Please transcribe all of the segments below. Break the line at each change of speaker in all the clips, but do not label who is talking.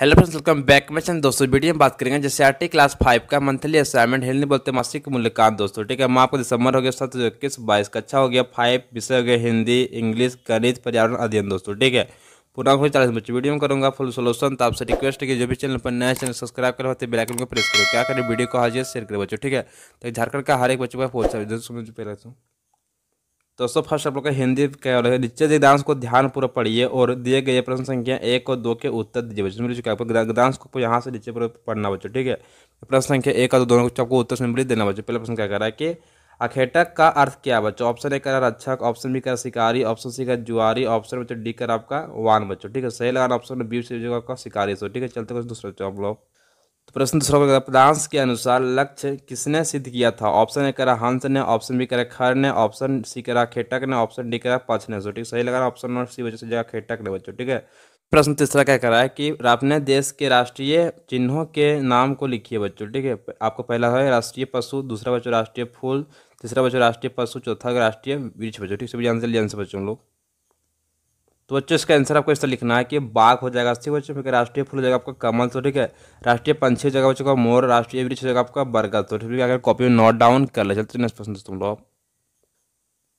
hello friends welcome back में चंद दोस्तों video में बात करेंगे जैसे आर क्लास फाइव का मंथली असाइनमेंट हिंदी बोलते मासिक मूल्यांकन दोस्तों ठीक है आपको दिसंबर हो गया सात सौ इक्कीस बाईस का अच्छा हो गया फाइव विषय हो गया हिंदी इंग्लिश गणित पर्यावरण अध्ययन दोस्तों ठीक है पूरा हो चालीस बच्चे वीडियो में करूँगा फुल सोल्यूशन तो आपसे रिक्वेस्ट है कि जो भी चैनल पर नया चैनल सब्सक्राइब करो होते बेलाइकन को प्रेस करो क्या करें वीडियो को हाजिर शेयर करें बच्चों ठीक है तो झारखंड का हर एक बच्चों का पहुँचा तो सब फर्स्ट आप लोग का हिंदी क्या हो रहा है नीचे को ध्यान पूरा पढ़िए और दिए गए प्रश्न संख्या एक और दो के उत्तर दीजिए बच्चों मिल चुका है आपको गद्यांश को यहाँ से नीचे पूरा पढ़ना बच्चों ठीक है प्रश्न संख्या एक और दोनों को आपको उत्तर सिंपली देना बच्चों पहला प्रश्न क्या करा रहा है कि अखेटक का अर्थ क्या बच्चों ऑप्शन ए करा रक्षक ऑप्शन बी करा शिकारी ऑप्शन सी का जुआरी ऑप्शन बच्चों डी कर आपका वान बच्चों ठीक है सही लगाना ऑप्शन बी से आपका शिकारी सो ठीक है चलते कुछ बच्चों आप लोग तो प्रश्न दूसरा होगा पदांश के अनुसार लक्ष्य किसने सिद्ध किया था ऑप्शन ए करा हंस ने ऑप्शन बी करा खर ने ऑप्शन सी करा खेटक ने ऑप्शन डी करा पछ ने ठीक सही लगा ऑप्शन नंबर सी वजह से जगह खेटक ने बच्चों ठीक है प्रश्न तीसरा क्या करा है कि आपने देश के राष्ट्रीय चिन्हों के नाम को लिखिए बच्चों ठीक है आपको पहला है राष्ट्रीय पशु दूसरा बच्चों राष्ट्रीय फूल तीसरा बच्चों राष्ट्रीय पशु चौथा राष्ट्रीय वृक्ष बच्चों ठीक है सभी बच्चों लोग तो बच्चों इसका आंसर आपको इस तरह लिखना है कि बाघ हो जाएगा ठीक है बच्चों फिर राष्ट्रीय फूल हो जाएगा आपका कमल तो ठीक है राष्ट्रीय पंछी हो जाएगा बच्चों का मोर राष्ट्रीय वृक्ष हो जाएगा आपका बरगद तो ठीक है अगर कॉपी में नोट डाउन कर ले चलते नेक्स्ट प्रश्न तुम लोग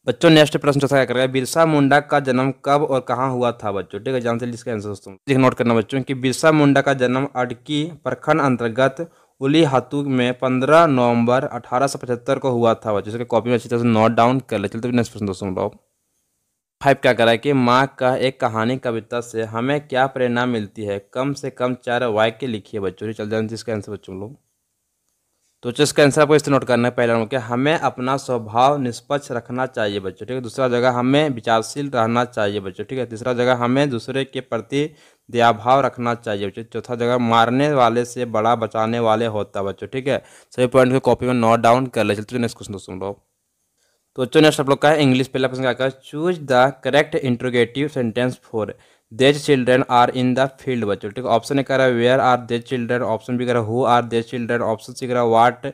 बच्चों नेक्स्ट प्रश्न चौथा क्या करेगा बिरसा मुंडा का जन्म कब और कहाँ हुआ था बच्चों ठीक है जानते इसका आंसर दोस्तों ठीक नोट करना बच्चों की बिरसा मुंडा का जन्म अडकी प्रखंड अंतर्गत उली हाथू में पंद्रह नवंबर अठारह को हुआ था बच्चों इसके कॉपी में अच्छी तरह से नोट डाउन कर ले चलते नेक्स्ट प्रश्न दोस्तों लोग फाइव क्या करा कि माँ का एक कहानी कविता से हमें क्या प्रेरणा मिलती है कम से कम चार वाई के लिखिए बच्चों चल जाए इसका आंसर बच्चों लोग तो इसका आंसर आपको इसे नोट करना है पहला नंबर हमें अपना स्वभाव निष्पक्ष रखना चाहिए बच्चों ठीक है दूसरा जगह हमें विचारशील रहना चाहिए बच्चों ठीक है तीसरा जगह हमें दूसरे के प्रति दयाभाव रखना चाहिए बच्चों चौथा जगह मारने वाले से बड़ा बचाने वाले होता है बच्चों ठीक है सभी पॉइंट को कॉपी में नोट डाउन कर ले चलते नेक्स्ट क्वेश्चन दोस्तों लोग तो बच्चों नेक्स्ट आप लोग का है इंग्लिश पहला प्रश्न का choose the correct interrogative sentence for these children are in the field बच्चों ठीक है ऑप्शन ए कह रहा है where are these children option B कह रहा है who are these children option C कह रहा है what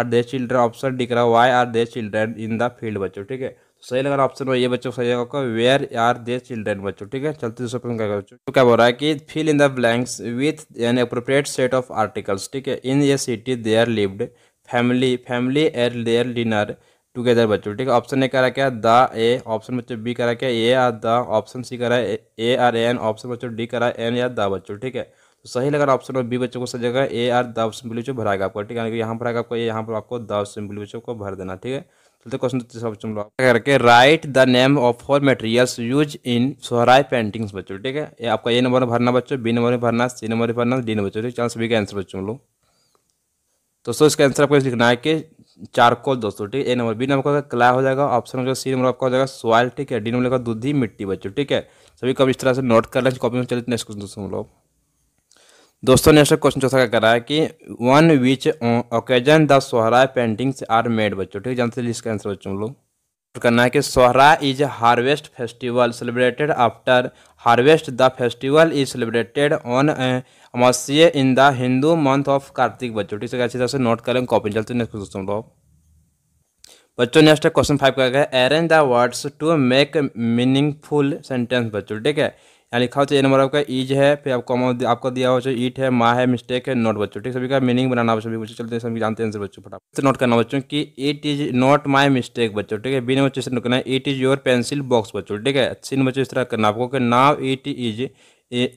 are these children option D कर रहा है why are these children in the field बच्चों ठीक है तो सही लगा ऑप्शन ऑप्शन ये बच्चों सही लगा होगा वेयर आर दे चिल्ड्रेन बच्चों ठीक है चलते दूसरे प्रश्न क्या बच्चों तो क्या बोल रहा है कि fill in the blanks with an appropriate set of articles ठीक है in a city are lived family family are their dinner together बच्चों ठीक है ऑप्शन ने करा क्या द ए ऑप्शन बच्चों बी करा क्या a are the option C करा ए आर एन ऑप्शन बच्चों डी करा एन या द बच्चों ठीक है तो सही लगा ऑप्शन और बी बच्चों को सही जगह ए आर द ऑप्शन बिल्कुल बच्चों भराएगा आपको ठीक है यहाँ पर आएगा आपको यहाँ पर आपको द ऑप्शन बिल्कुल बच्चों को भर देना ठीक है चलते तो क्वेश्चन ऑप्शन करके write the name of four materials used in Sohrai paintings बच्चों ठीक है ये आपका ए नंबर में भरना बच्चों बी नंबर में भरना सी नंबर में भरना डी नंबर बच्चों ठीक चांस बी का आंसर बच्चों लोग तो सो इसका आंसर आपको लिखना है कि चारकोल दोस्तों ठीक है ए नंबर बी नंबर का क्लाय हो जाएगा ऑप्शन हो जाएगा सी नंबर आपका हो जाएगा सोयल ठीक है डी नंबर का दूधी मिट्टी बच्चों ठीक है सभी कब इस तरह से नोट कर लें कॉपी में चलते नेक्स्ट क्वेश्चन दोस्तों हम लोग दोस्तों नेक्स्ट क्वेश्चन चौथा क्या करा है कि on which occasion the Sohrai paintings are made बच्चों ठीक है जानते हैं इसका आंसर बच्चों हम लोग करना है कि Sohrai is harvest festival celebrated after harvest the festival is celebrated on amavasya in the Hindu month of Kartik बच्चों ठीक है अच्छी तरह से नोट करें कॉपी चलते नेक्स्ट क्वेश्चन को बच्चों नेक्स्ट क्वेश्चन फाइव का arrange the words to make meaningful sentence बच्चों ठीक है यहाँ लिखा हो चाहिए नंबर आपका ईज है फिर आपको आपको दिया हो चाहिए ईट है माँ है मिस्टेक है नोट बच्चों ठीक सभी का मीनिंग बनाना सभी बच्चों चलते हैं सभी जानते हैं आंसर बच्चों फटाफट नोट करना बच्चों कि it is not my mistake बच्चों ठीक है बिना बच्चों से नोट करना है it is your pencil box बच्चों ठीक है सीन बच्चों इस तरह करना आपको now it is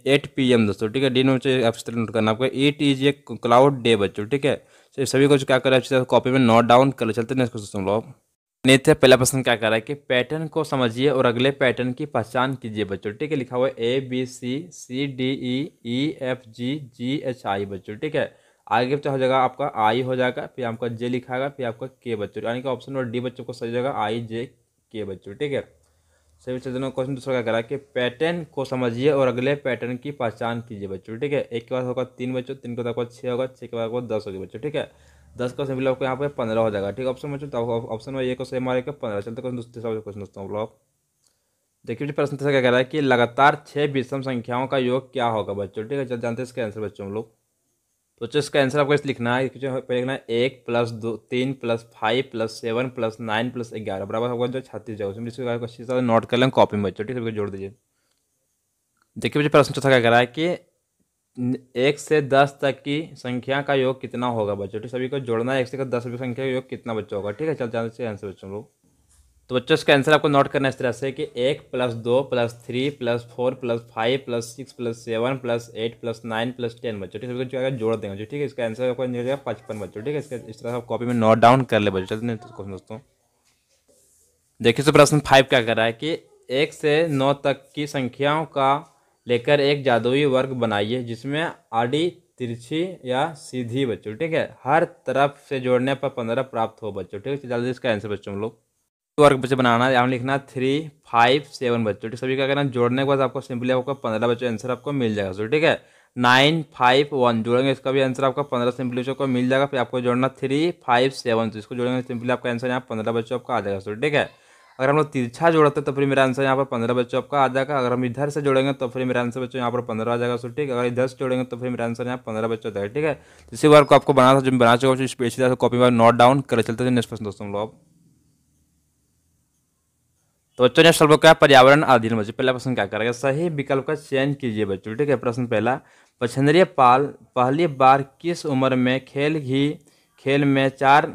eight P M दोस्तों ठीक है डी नोट आप इस तरह नोट करना आपको it is a cloud day बच्चों ठीक है तो सभी को क्या करें अच्छी तरह कॉपी में नोट डाउन कर चलते हैं नेक्स्ट क्वेश्चन लोग नेत्र पहला प्रश्न क्या कर रहा है कि पैटर्न को समझिए और अगले पैटर्न की पहचान कीजिए बच्चों ठीक है लिखा हुआ है A B C C D E E F G G H I बच्चों ठीक है आगे बच्चों हो जाएगा आपका आई हो जाएगा फिर आपका जे लिखा गया फिर आपका के बच्चों यानी कि ऑप्शन नंबर डी बच्चों को सही जाएगा आई जे के बच्चों ठीक है सभी बच्चों दोनों क्वेश्चन दूसरा क्या करा कि पैटर्न को समझिए और अगले पैटर्न की पहचान कीजिए बच्चों ठीक है एक के बाद होगा तीन बच्चों तीन के बाद होगा छः होगा छः के बाद होगा दस होगी बच्चों ठीक है दस का क्वेश्चन आपको यहाँ पे पंद्रह हो जाएगा ठीक ऑप्शन में हूँ ऑप्शन में ये क्वेश्चन मारे के पंद्रह चलते क्वेश्चन क्वेश्चन दोस्तों ब्लॉक देखिए प्रश्न क्या कह रहा है कि लगातार छः विषम संख्याओं का योग क्या होगा बच्चों ठीक है जानते हैं इसका आंसर बच्चों हम लोग तो चलो इसका आंसर आपको इस लिखना है पहले लिखना है एक प्लस दो तीन plus five plus seven plus nine plus ग्यारह बराबर होगा जो छत्तीस जगह उसमें इसको क्वेश्चन नोट कर लें कॉपी में बच्चों ठीक है जोड़ दीजिए देखिए मुझे प्रश्न चौथा क्या कह रहा है कि एक से दस तक की संख्या का योग कितना होगा बच्चों ठीक सभी को जोड़ना है एक से दस की संख्या का योग कितना बच्चों होगा ठीक है चल जाने आंसर बच्चों लोग तो बच्चों इसका आंसर आपको नोट करना इस तरह से कि एक प्लस दो plus three plus four plus five plus six plus seven plus eight plus nine plus ten बच्चों ठीक है जो को जोड़ देंगे ठीक है इसका आंसर आपको निकलेगा पचपन बच्चों ठीक है इसका इस तरह आप कॉपी में नोट डाउन कर ले बच्चों क्वेश्चन दोस्तों देखिए तो प्रश्न फाइव क्या कर रहा है कि एक से नौ तक की संख्याओं का लेकर एक जादुई वर्ग बनाइए जिसमें आड़ी तिरछी या सीधी बच्चों ठीक है हर तरफ से जोड़ने पर पंद्रह प्राप्त हो बच्चों ठीक है जल्दी इसका आंसर बच्चों हम लोग वर्ग बच्चे बनाना है यहाँ लिखना थ्री फाइव सेवन बच्चों ठीक सभी क्या करना जोड़ने के बाद आपको सिंपली आपको पंद्रह बच्चों आंसर आपको मिल जाएगा सो ठीक है नाइन फाइव वन जोड़ेंगे इसका भी आंसर आपका पंद्रह सिंपली बच्चों को मिल जाएगा फिर आपको जोड़ना थ्री फाइव सेवन तो इसको जोड़ेंगे सिंपली आपका आंसर यहाँ पंद्रह बच्चों आपका आ जाएगा सो ठीक है अगर हम लोग तिरछा जोड़ते तो फिर मेरा आंसर यहाँ पर पंद्रह बच्चों आपका आ जाएगा अगर हम इधर से जोड़ेंगे तो फिर मेरा आंसर बच्चों यहाँ पर पंद्रह आ जाएगा सो ठीक अगर इधर से जोड़ेंगे तो फिर मेरा आंसर यहाँ पंद्रह बच्चों जाएगा ठीक है इसी बार को आपको बना था जो बना चुका हूँ स्पेशली आपको कॉपी बार नोट डाउन कर चलते थे नेक्स्ट प्रश्न दोस्तों लोग तो बच्चों ने सर्व क्या पर्यावरण अधीन बच्चे पहला प्रश्न क्या करेगा सही विकल्प का चयन कीजिए बच्चों ठीक है प्रश्न पहला पछंद्रिय पाल पहली बार किस उम्र में खेल ही खेल में चार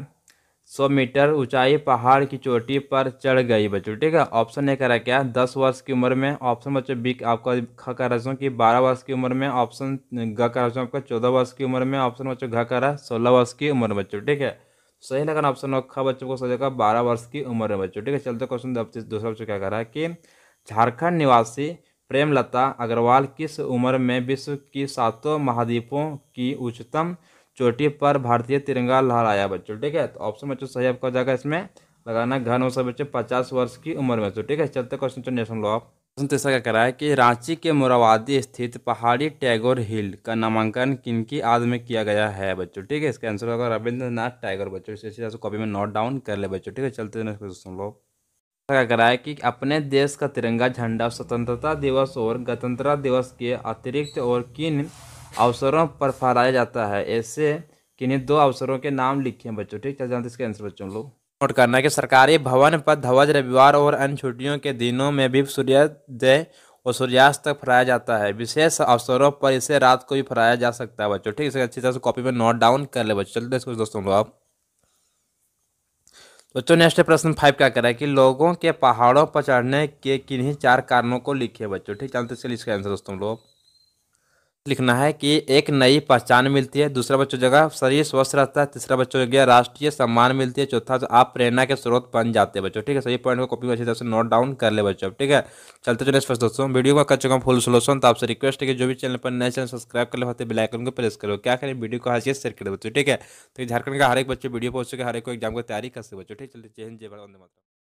सौ मीटर ऊंचाई पहाड़ की चोटी पर चढ़ गई बच्चों ठीक है ऑप्शन ए करा क्या दस वर्ष की उम्र में ऑप्शन बच्चों बी आपका ख कर रहा कि बारह वर्ष की उम्र में ऑप्शन ग कर रहा आपका चौदह वर्ष की उम्र में ऑप्शन बच्चों घ कर रहा है सोलह वर्ष की उम्र बच्चों ठीक है सही लगा ऑप्शन ख बच्चों को सही लगा बारह वर्ष की उम्र में बच्चों ठीक है चलते क्वेश्चन दूसरा बच्चों क्या है कि झारखंड निवासी प्रेमलता अग्रवाल किस उम्र में विश्व की सातों महाद्वीपों की उच्चतम चोटी पर भारतीय तिरंगा लहराया बच्चों ठीक है तो ऑप्शन बच्चों सही आपका हो जाएगा इसमें लगाना घन हो सब बच्चे पचास वर्ष की उम्र में बच्चों ठीक है चलते क्वेश्चन सुन लो आप प्रश्न तीसरा क्या करा है कि रांची के मोराबादी स्थित पहाड़ी टैगोर हिल का नामांकन किनकी याद में किया गया है बच्चों ठीक है इसका आंसर होगा रविंद्रनाथ टैगोर बच्चों इसी तरह से कॉपी में नोट डाउन कर ले बच्चों ठीक है चलते सुन लो क्या करा है कि अपने देश का तिरंगा झंडा स्वतंत्रता दिवस और गणतंत्र दिवस के अतिरिक्त और किन अवसरों पर फहराया जाता है ऐसे किन्हीं दो अवसरों के नाम लिखे हैं बच्चों ठीक है जानते इसके आंसर बच्चों लोग नोट करना है कि सरकारी भवन पर ध्वज रविवार और अन्य छुट्टियों के दिनों में भी सूर्योदय और सूर्यास्त तक फहराया जाता है विशेष अवसरों पर इसे रात को भी फहराया जा सकता है बच्चों ठीक है इसे अच्छी तरह से कॉपी में नोट डाउन कर ले बच्चों चलते कुछ दोस्तों लोग आप बच्चों नेक्स्ट प्रश्न फाइव क्या करें कि लोगों के पहाड़ों पर चढ़ने के किन्हीं चार कारणों को लिखे बच्चों ठीक चलते चलिए इसका आंसर दोस्तों लोग लिखना है कि एक नई पहचान मिलती है दूसरा बच्चों जगह शरीर स्वस्थ रहता है तीसरा बच्चों जगह राष्ट्रीय सम्मान मिलती है चौथा तो आप प्रेरणा के स्रोत बन जाते हैं बच्चों ठीक है सही पॉइंट को कॉपी अच्छी तरह से नोट डाउन कर ले बच्चों ठीक है चलते चले फर्स्ट दोस्तों वीडियो का कर चुका हूँ फुल सोलोशन तो आपसे रिक्वेस्ट है कि जो भी चैनल पर नए चैनल सब्सक्राइब कर लेते बिलाइकन को प्रेस करो क्या करें वीडियो को हर चीज़ शेयर कर बच्चों ठीक है तो झारखंड का हर एक बच्चे वीडियो पहुंच सके हर एक को एग्जाम की तैयारी कर सकते बच्चों ठीक है चलते जय हिंद जय भारत